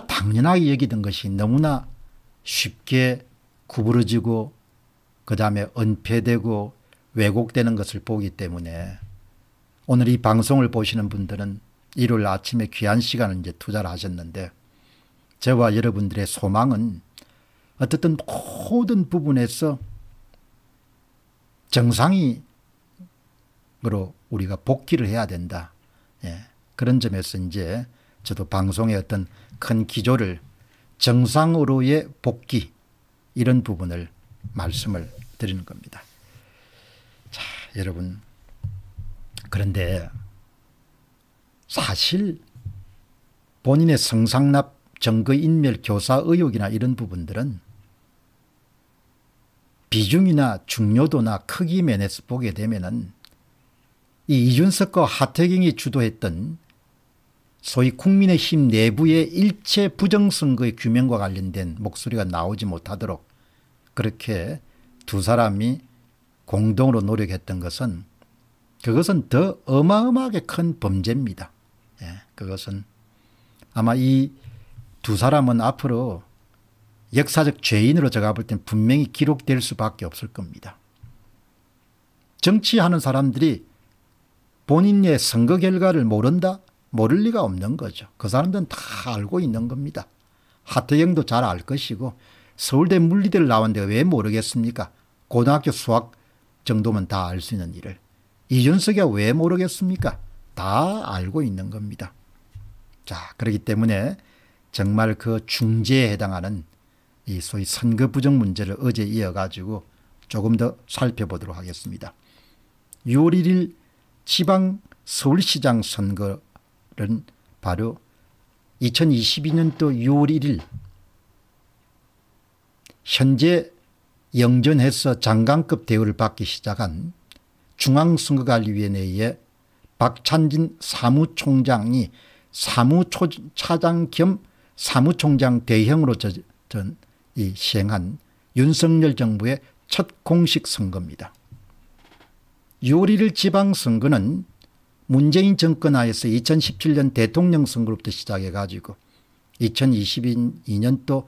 너무나 당연하게 여기던 것이 너무나 쉽게 구부러지고 그 다음에 은폐되고 왜곡되는 것을 보기 때문에 오늘 이 방송을 보시는 분들은 일요일 아침에 귀한 시간을 이제 투자를 하셨는데 저와 여러분들의 소망은 어떻든 모든 부분에서 정상으로 우리가 복귀를 해야 된다. 예. 그런 점에서 이제 저도 방송의 어떤 큰 기조를 정상으로의 복귀 이런 부분을 말씀을 드리는 겁니다. 자, 여러분. 그런데 사실 본인의 성상납 정거인멸 교사 의혹이나 이런 부분들은 비중이나 중요도나 크기 면에서 보게 되면 은 이준석과 하태경이 주도했던 소위 국민의힘 내부의 일체 부정선거의 규명과 관련된 목소리가 나오지 못하도록 그렇게 두 사람이 공동으로 노력했던 것은 그것은 더 어마어마하게 큰 범죄입니다. 예, 그것은 아마 이 두 사람은 앞으로 역사적 죄인으로 제가 볼땐 분명히 기록될 수밖에 없을 겁니다. 정치하는 사람들이 본인의 선거 결과를 모른다? 모를 리가 없는 거죠. 그 사람들은 다 알고 있는 겁니다. 하태경도 잘 알 것이고 서울대 물리대를 나왔는데 왜 모르겠습니까? 고등학교 수학 정도면 다 알 수 있는 일을. 이준석이 왜 모르겠습니까? 다 알고 있는 겁니다. 자, 그렇기 때문에 정말 그 중재에 해당하는 이 소위 선거 부정 문제를 어제 이어가지고 조금 더 살펴보도록 하겠습니다. 6월 1일 지방 서울시장 선거 날은 바로 2022년도 6월 1일 현재 영전에서 장관급 대우를 받기 시작한 중앙선거관리위원회의 박찬진 사무총장이 사무차장 겸 사무총장 대형으로전 이 시행한 윤석열 정부의 첫 공식 선거입니다. 6월 1일 지방선거는 문재인 정권 하에서 2017년 대통령 선거부터 시작해 가지고 2022년도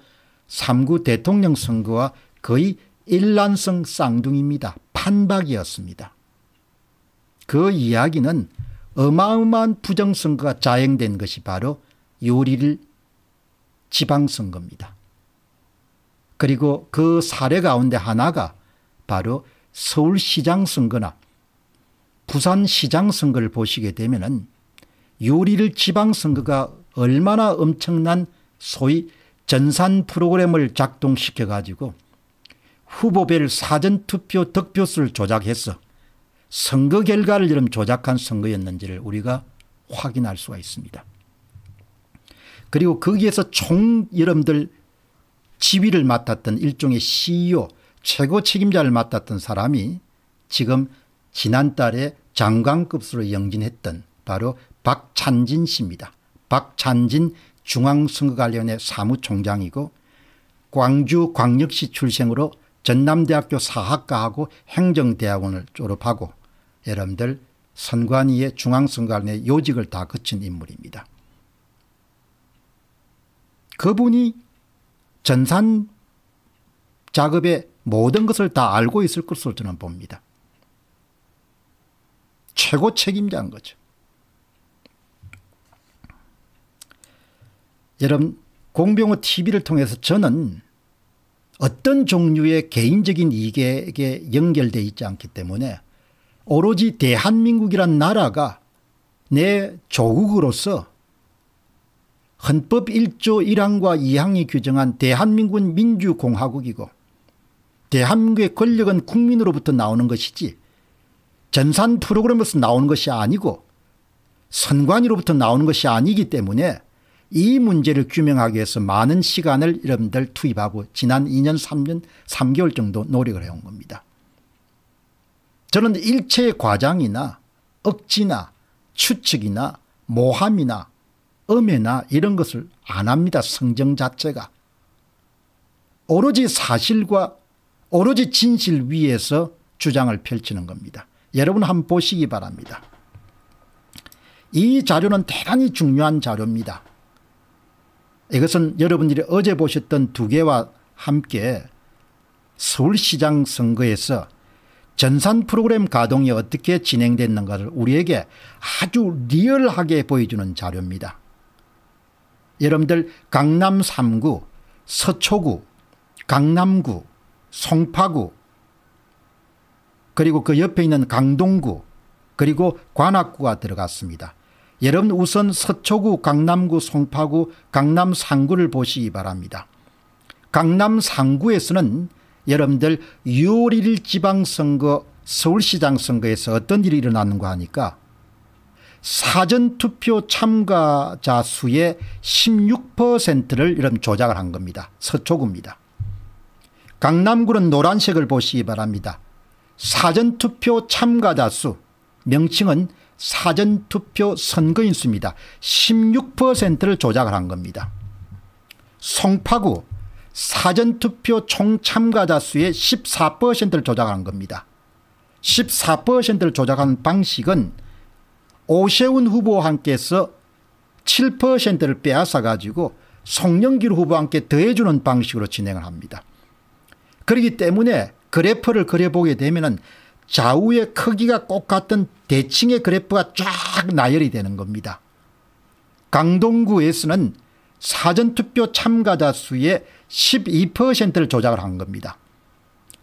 3구 대통령 선거와 거의 일란성 쌍둥이입니다. 판박이었습니다. 그 이야기는 어마어마한 부정선거가 자행된 것이 바로 요리를 지방선거입니다. 그리고 그 사례 가운데 하나가 바로 서울시장 선거나 부산시장 선거를 보시게 되면은 요리를 지방선거가 얼마나 엄청난 소위 전산 프로그램을 작동시켜 가지고 후보별 사전투표 득표수를 조작해서 선거 결과를 이런 조작한 선거였는지를 우리가 확인할 수가 있습니다. 그리고 거기에서 총 여러분들 지위를 맡았던 일종의 CEO 최고 책임자를 맡았던 사람이 지금 지난달에 장관급수로 영진했던 바로 박찬진 씨입니다. 박찬진 중앙선거관련의 사무총장이고 광주광역시 출생으로 전남대학교 사학과하고 행정대학원을 졸업하고 여러분들 선관위의 중앙선관위의 요직을 다 거친 인물입니다. 그분이 전산 작업의 모든 것을 다 알고 있을 것으로 저는 봅니다. 최고 책임자인 거죠. 여러분 공병호 TV를 통해서 저는 어떤 종류의 개인적인 이익에 연결되어 있지 않기 때문에 오로지 대한민국이란 나라가 내 조국으로서 헌법 1조 1항과 2항이 규정한 대한민국은 민주공화국이고 대한민국의 권력은 국민으로부터 나오는 것이지 전산 프로그램으로서 나오는 것이 아니고 선관위로부터 나오는 것이 아니기 때문에 이 문제를 규명하기 위해서 많은 시간을 여러분들 투입하고 지난 2년 3년 3개월 정도 노력을 해온 겁니다. 저는 일체의 과장이나 억지나 추측이나 모함이나 음해나 이런 것을 안 합니다. 성정 자체가. 오로지 사실과 오로지 진실 위에서 주장을 펼치는 겁니다. 여러분 한번 보시기 바랍니다. 이 자료는 대단히 중요한 자료입니다. 이것은 여러분들이 어제 보셨던 두 개와 함께 서울시장 선거에서 전산 프로그램 가동이 어떻게 진행됐는가를 우리에게 아주 리얼하게 보여주는 자료입니다. 여러분들 강남 3구, 서초구, 강남구, 송파구, 그리고 그 옆에 있는 강동구 그리고 관악구가 들어갔습니다. 여러분 우선 서초구 강남구 송파구 강남 3구를 보시기 바랍니다. 강남 3구에서는 여러분들 6월 1일 지방선거 서울시장 선거에서 어떤 일이 일어나는가 하니까 사전투표 참가자 수의 16%를 이런 조작을 한 겁니다. 서초구입니다. 강남구는 노란색을 보시기 바랍니다. 사전투표 참가자 수 명칭은 사전투표 선거인수입니다. 16%를 조작을 한 겁니다. 송파구 사전투표 총참가자 수의 14%를 조작한 겁니다. 14%를 조작한 방식은 오세훈 후보와 함께해서 7%를 빼앗아 가지고 송영길 후보와 함께 더해주는 방식으로 진행을 합니다. 그렇기 때문에 그래프를 그려보게 되면 좌우의 크기가 꼭 같은 대칭의 그래프가 쫙 나열이 되는 겁니다. 강동구에서는 사전투표 참가자 수의 12%를 조작을 한 겁니다.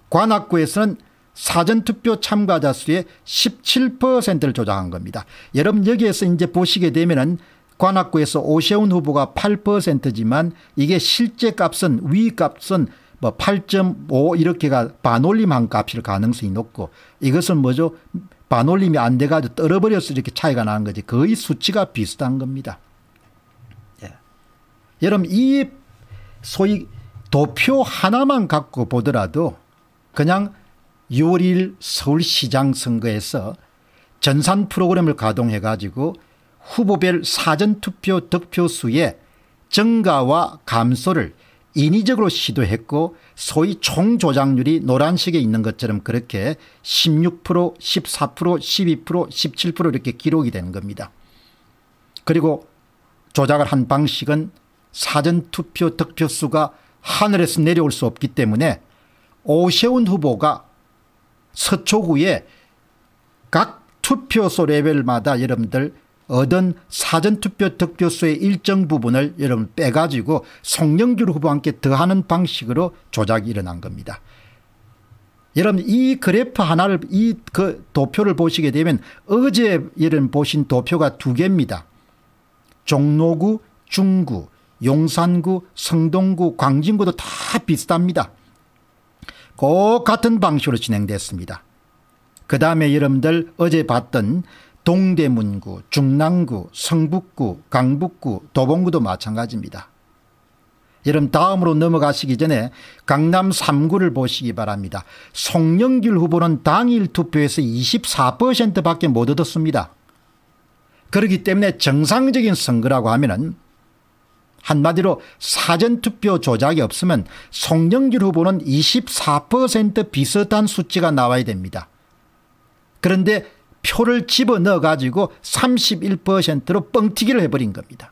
관악구에서는 사전투표 참가자 수의 17%를 조작한 겁니다. 여러분 여기에서 이제 보시게 되면은 관악구에서 오세훈 후보가 8%지만 이게 실제 값은 위 값은 뭐8.5 이렇게가 반올림한 값일 가능성이 높고 이것은 뭐죠? 반올림이 안 돼가지고 떨어버려서 이렇게 차이가 나는 거지 거의 수치가 비슷한 겁니다. 예. 여러분 이 소위 도표 하나만 갖고 보더라도 그냥 6월 1일 서울시장 선거에서 전산 프로그램을 가동해 가지고 후보별 사전투표 득표수의 증가와 감소를 인위적으로 시도했고 소위 총조작률이 노란색에 있는 것처럼 그렇게 16% 14% 12% 17% 이렇게 기록이 되는 겁니다. 그리고 조작을 한 방식은 사전투표 득표수가 하늘에서 내려올 수 없기 때문에 오세훈 후보가 서초구에 각 투표소 레벨마다 여러분들 얻은 사전투표 득표수의 일정 부분을 여러분 빼가지고 송영길 후보와 함께 더하는 방식으로 조작이 일어난 겁니다. 여러분 이 그래프 하나를 이 그 도표를 보시게 되면 어제 여러분 보신 도표가 두 개입니다. 종로구, 중구, 용산구, 성동구, 광진구도 다 비슷합니다. 꼭 같은 방식으로 진행됐습니다. 그 다음에 여러분들 어제 봤던 동대문구, 중랑구, 성북구, 강북구, 도봉구도 마찬가지입니다. 여러분 다음으로 넘어가시기 전에 강남 3구를 보시기 바랍니다. 송영길 후보는 당일 투표에서 24%밖에 못 얻었습니다. 그렇기 때문에 정상적인 선거라고 하면은 한마디로 사전투표 조작이 없으면 송영길 후보는 24% 비슷한 수치가 나와야 됩니다. 그런데 표를 집어넣어 가지고 31%로 뻥튀기를 해버린 겁니다.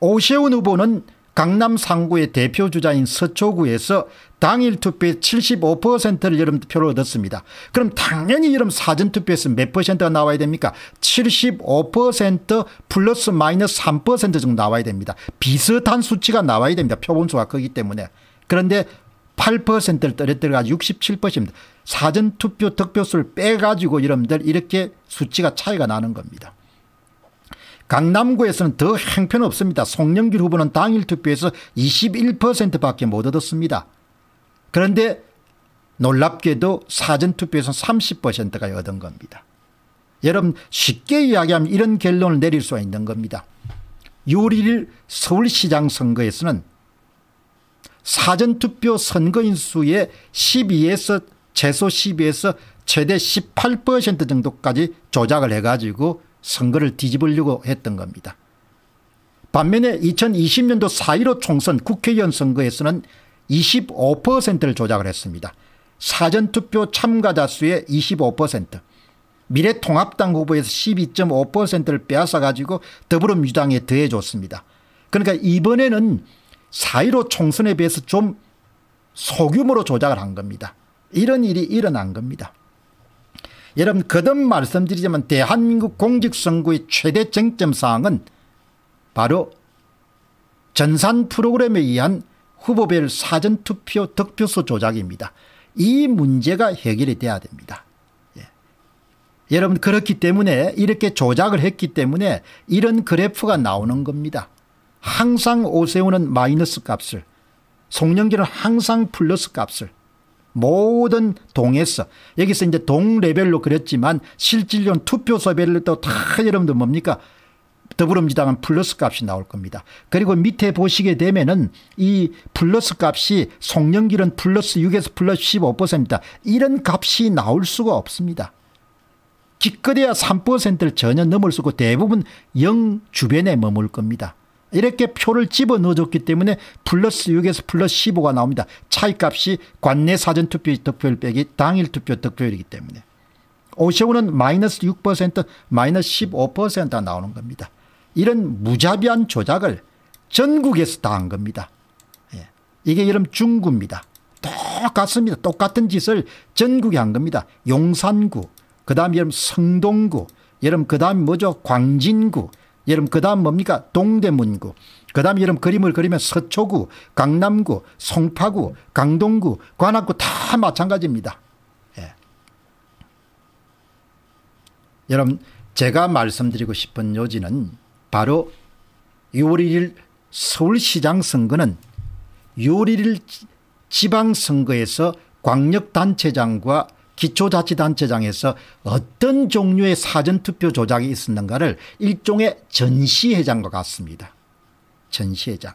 오세훈 후보는 강남 3구의 대표주자인 서초구에서 당일 투표의 75%를 여름표로 얻었습니다. 그럼 당연히 여름 사전투표에서 몇 퍼센트가 나와야 됩니까? 75% 플러스 마이너스 3% 정도 나와야 됩니다. 비슷한 수치가 나와야 됩니다. 표본수가 크기 때문에. 그런데 8%를 떨어뜨려가지고 67%입니다. 사전투표 득표수를 빼가지고 여러분들 이렇게 수치가 차이가 나는 겁니다. 강남구에서는 더 행편없습니다. 송영길 후보는 당일 투표에서 21%밖에 못 얻었습니다. 그런데 놀랍게도 사전투표에서 30%가 얻은 겁니다. 여러분 쉽게 이야기하면 이런 결론을 내릴 수가 있는 겁니다. 6월 1일 서울시장 선거에서는 사전투표 선거인수의 12에서 최소 12에서 최대 18% 정도까지 조작을 해가지고 선거를 뒤집으려고 했던 겁니다. 반면에 2020년도 4.15 총선 국회의원 선거에서는 25%를 조작을 했습니다. 사전투표 참가자 수의 25% 미래통합당 후보에서 12.5%를 빼앗아가지고 더불어민주당에 더해줬습니다. 그러니까 이번에는 4.15 총선에 비해서 좀 소규모로 조작을 한 겁니다. 이런 일이 일어난 겁니다. 여러분 거듭 말씀드리자면 대한민국 공직선거의 최대 쟁점사항은 바로 전산 프로그램에 의한 후보별 사전투표 득표수 조작입니다. 이 문제가 해결이 돼야 됩니다. 예. 여러분 그렇기 때문에 이렇게 조작을 했기 때문에 이런 그래프가 나오는 겁니다. 항상 오세훈은 마이너스 값을 송영길은 항상 플러스 값을 모든 동에서 여기서 이제 동 레벨로 그렸지만 실질적 투표 소별로다 여러분들 뭡니까 더불어민주당은 플러스 값이 나올 겁니다. 그리고 밑에 보시게 되면은 이 플러스 값이 송영길은 플러스 6에서 플러스 15%입니다. 이런 값이 나올 수가 없습니다. 기껏해야 3%를 전혀 넘을 수 없고 대부분 0 주변에 머물 겁니다. 이렇게 표를 집어 넣어줬기 때문에 플러스 6에서 플러스 15가 나옵니다. 차이값이 관내 사전투표 의 득표율 빼기 당일 투표 득표율이기 때문에. 오세훈은 마이너스 6% 마이너스 15%가 나오는 겁니다. 이런 무자비한 조작을 전국에서 다 한 겁니다. 예. 이게 이름 중구입니다. 똑같습니다. 똑같은 짓을 전국에 한 겁니다. 용산구, 그 다음 에 성동구, 여름 그 다음 에 뭐죠? 광진구, 여러분 그 다음 뭡니까? 동대문구. 그 다음 여러분 그림을 그리면 서초구, 강남구, 송파구, 강동구, 관악구 다 마찬가지입니다. 예. 여러분 제가 말씀드리고 싶은 요지는 바로 6월 1일 서울시장 선거는 6월 1일 지방선거에서 광역단체장과 기초자치단체장에서 어떤 종류의 사전투표 조작이 있었는가를 일종의 전시회장과 같습니다. 전시회장.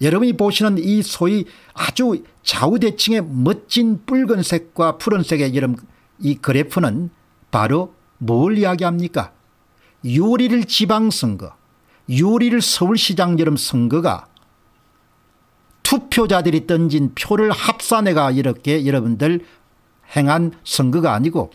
여러분이 보시는 이 소위 아주 좌우대칭의 멋진 붉은색과 푸른색의 이런 이 그래프는 바로 뭘 이야기합니까? 6월 지방선거, 6월 서울시장 여름 선거가 투표자들이 던진 표를 합산해가 이렇게 여러분들 행한 선거가 아니고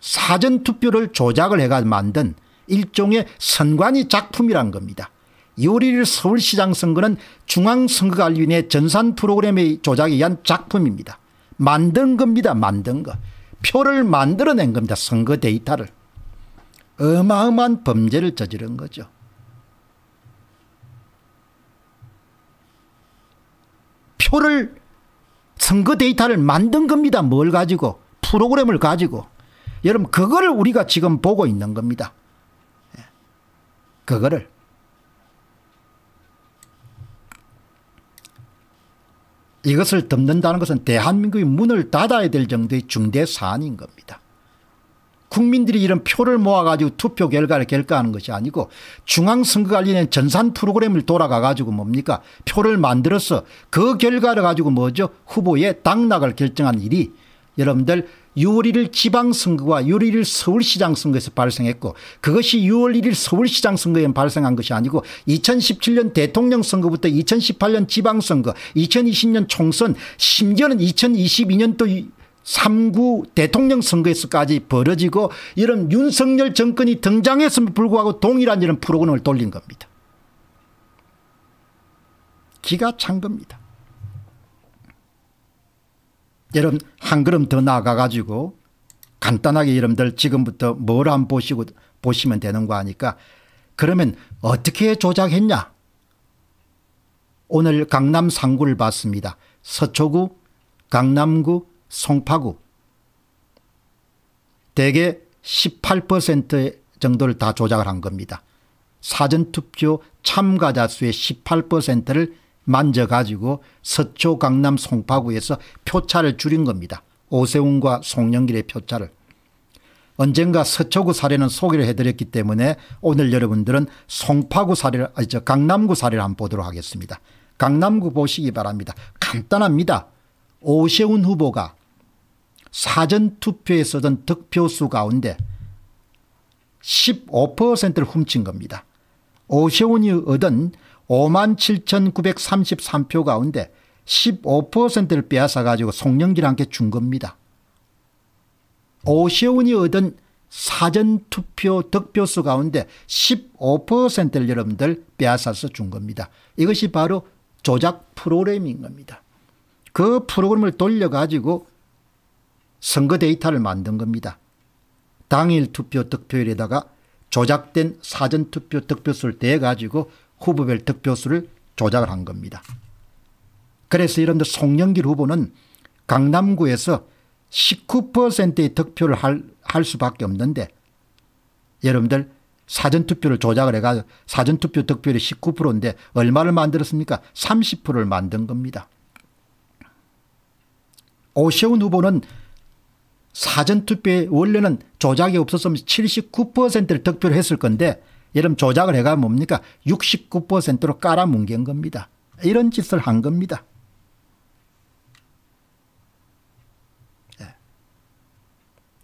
사전투표를 조작을 해가 만든 일종의 선관위 작품이란 겁니다. 2월 1일 서울시장 선거는 중앙선거관리위원회 전산 프로그램의 조작에 의한 작품입니다. 만든 겁니다. 만든 거. 표를 만들어낸 겁니다. 선거 데이터를. 어마어마한 범죄를 저지른 거죠. 표를 선거 데이터를 만든 겁니다. 뭘 가지고 프로그램을 가지고 여러분 그거를 우리가 지금 보고 있는 겁니다. 예. 그거를 이것을 덮는다는 것은 대한민국의 문을 닫아야 될 정도의 중대 사안인 겁니다. 국민들이 이런 표를 모아가지고 투표 결과를 결과하는 것이 아니고 중앙선거관리는 전산 프로그램을 돌아가가지고 뭡니까 표를 만들어서 그 결과를 가지고 뭐죠 후보의 당락을 결정한 일이 여러분들 6월 1일 지방선거와 6월 1일 서울시장 선거에서 발생했고 그것이 6월 1일 서울시장 선거에 발생한 것이 아니고 2017년 대통령 선거부터 2018년 지방선거 2020년 총선 심지어는 2022년 도 3구 대통령 선거에서까지 벌어지고 이런 윤석열 정권이 등장했음에 불구하고 동일한 이런 프로그램을 돌린 겁니다. 기가 찬 겁니다. 여러분 한 걸음 더 나아가가지고 간단하게 여러분들 지금부터 뭘 안 보시고 보시면 되는 거 아니까 그러면 어떻게 조작했냐 오늘 강남 3구를 봤습니다. 서초구 강남구 송파구 대개 18% 정도를 다 조작을 한 겁니다. 사전투표 참가자 수의 18%를 만져가지고 서초 강남 송파구에서 표차를 줄인 겁니다. 오세훈과 송영길의 표차를. 언젠가 서초구 사례는 소개를 해드렸기 때문에 오늘 여러분들은 송파구 사례를 아니 저 강남구 사례를 한번 보도록 하겠습니다. 강남구 보시기 바랍니다. 간단합니다. 오세훈 후보가 사전투표에 쓰던 득표수 가운데 15%를 훔친 겁니다. 오세훈이 얻은 57,933표 가운데 15%를 빼앗아 가지고 송영길한테 준 겁니다. 오세훈이 얻은 사전투표 득표수 가운데 15%를 여러분들 빼앗아서 준 겁니다. 이것이 바로 조작 프로그램인 겁니다. 그 프로그램을 돌려가지고 선거 데이터를 만든 겁니다. 당일 투표 득표율에다가 조작된 사전투표 득표수를 대가지고 후보별 득표수를 조작을 한 겁니다. 그래서 이런데 송영길 후보는 강남구에서 19%의 득표를 할, 할 수밖에 없는데 여러분들 사전투표를 조작을 해가지고 사전투표 득표율이 19%인데 얼마를 만들었습니까? 30%를 만든 겁니다. 오세훈 후보는 사전투표에 원래는 조작이 없었으면 79%를 득표를 했을 건데 여러분 조작을 해가 뭡니까 69%로 깔아뭉갠 겁니다. 이런 짓을 한 겁니다. 예.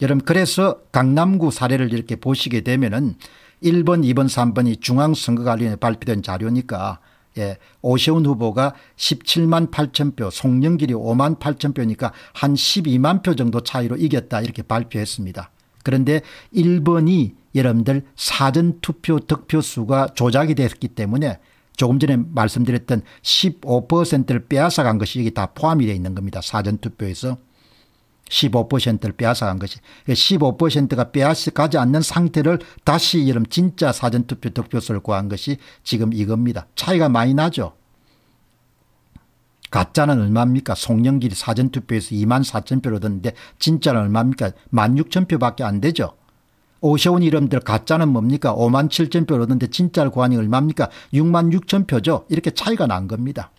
여러분 그래서 강남구 사례를 이렇게 보시게 되면 은 1번 2번 3번이 중앙선거관리에 발표된 자료니까 예, 오세훈 후보가 17만 8천 표, 송영길이 5만 8천 표니까 한 12만 표 정도 차이로 이겼다 이렇게 발표했습니다. 그런데 1번이 여러분들 사전투표 득표수가 조작이 됐기 때문에 조금 전에 말씀드렸던 15%를 빼앗아간 것이 여기 다 포함이 되어 있는 겁니다. 사전투표에서. 15%를 빼앗아간 것이 15%가 그러니까 빼앗아가지 않는 상태를 다시 이름 진짜 사전투표 득표수를 구한 것이 지금 이겁니다. 차이가 많이 나죠. 가짜는 얼마입니까? 송영길이 사전투표에서 2만 4천 표를 얻었는데 진짜는 얼마입니까? 1만 6천 표밖에 안 되죠. 오세훈 이름들 가짜는 뭡니까? 5만 7천 표를 얻었는데 진짜를 구하니 얼마입니까? 6만 6천 표죠. 이렇게 차이가 난 겁니다.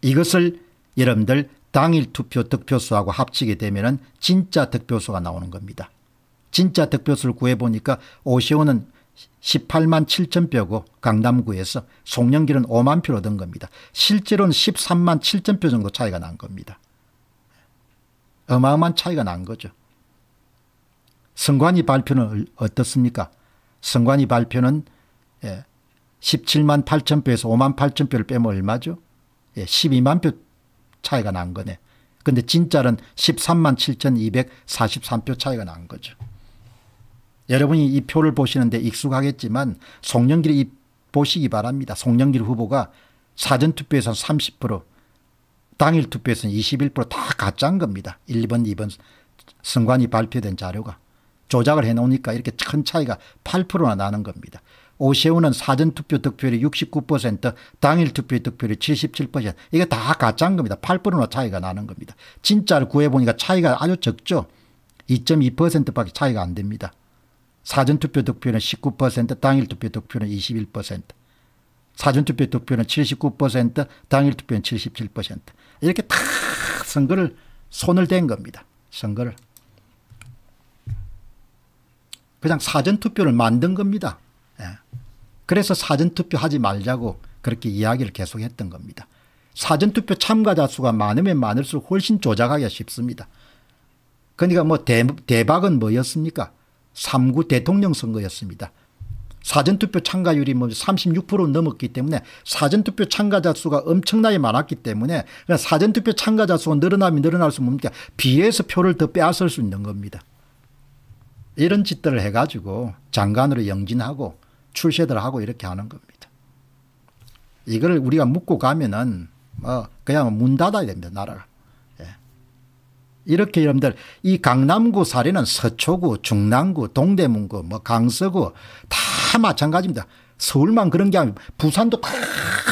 이것을 여러분들 당일 투표 득표수하고 합치게 되면 진짜 득표수가 나오는 겁니다. 진짜 득표수를 구해보니까 오시오는 18만 7천 표고 강남구에서 송영길은 5만 표로 든 겁니다. 실제로는 13만 7천 표 정도 차이가 난 겁니다. 어마어마한 차이가 난 거죠. 선관위 발표는 어떻습니까? 선관위 발표는 17만 예, 8천 표에서 5만 8천 표를 빼면 얼마죠? 12만 예, 표 차이가 난 거네. 근데 진짜는 13만 7,243표 차이가 난 거죠. 여러분이 이 표를 보시는데 익숙하겠지만 송영길 이 보시기 바랍니다. 송영길 후보가 사전투표에서는 30% 당일투표에서는 21%다 가짠 겁니다. 1, 번 2번 선관위 발표된 자료가 조작을 해놓으니까 이렇게 큰 차이가 8%나 나는 겁니다. 오세훈은 사전투표 득표율이 69% 당일 투표 득표율이 77% 이게 다 가짜인 겁니다. 8%나 차이가 나는 겁니다. 진짜를 구해보니까 차이가 아주 적죠. 2.2%밖에 차이가 안 됩니다. 사전투표 득표율은19% 당일 투표 득표는 21% 사전투표 득표는 79% 당일 투표는 77% 이렇게 다 선거를 손을 댄 겁니다. 선거를. 그냥 사전투표를 만든 겁니다. 그래서 사전투표 하지 말자고 그렇게 이야기를 계속했던 겁니다. 사전투표 참가자 수가 많으면 많을수록 훨씬 조작하기가 쉽습니다. 그러니까 뭐 대, 대박은 뭐였습니까? 3구 대통령 선거였습니다. 사전투표 참가율이 뭐 36% 넘었기 때문에 사전투표 참가자 수가 엄청나게 많았기 때문에 그러니까 사전투표 참가자 수가 늘어나면 늘어날수 뭡니까? 비해서 표를 더빼을수 있는 겁니다. 이런 짓들을 해가지고 장관으로 영진하고 출세들 하고 이렇게 하는 겁니다. 이걸 우리가 묻고 가면은 뭐 그냥 문 닫아야 됩니다. 나라가. 예. 이렇게 여러분들 이 강남구 사례는 서초구 중랑구 동대문구 뭐 강서구 다 마찬가지입니다. 서울만 그런 게 아니고 부산도 다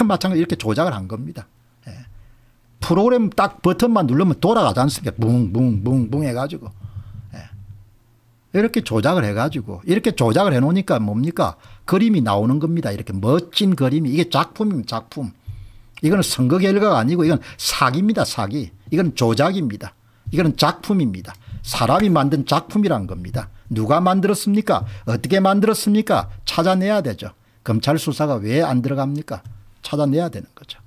마찬가지 이렇게 조작을 한 겁니다. 예. 프로그램 딱 버튼만 누르면 돌아가지 않습니까? 뭉뭉뭉뭉 해가지고. 예. 이렇게 조작을 해가지고 이렇게 조작을 해놓으니까 뭡니까? 그림이 나오는 겁니다. 이렇게 멋진 그림이 이게 작품입니다. 작품. 이거는 선거 결과가 아니고 이건 사기입니다. 사기. 이건 조작입니다. 이거는 작품입니다. 사람이 만든 작품이란 겁니다. 누가 만들었습니까? 어떻게 만들었습니까? 찾아내야 되죠. 검찰 수사가 왜 안 들어갑니까? 찾아내야 되는 거죠.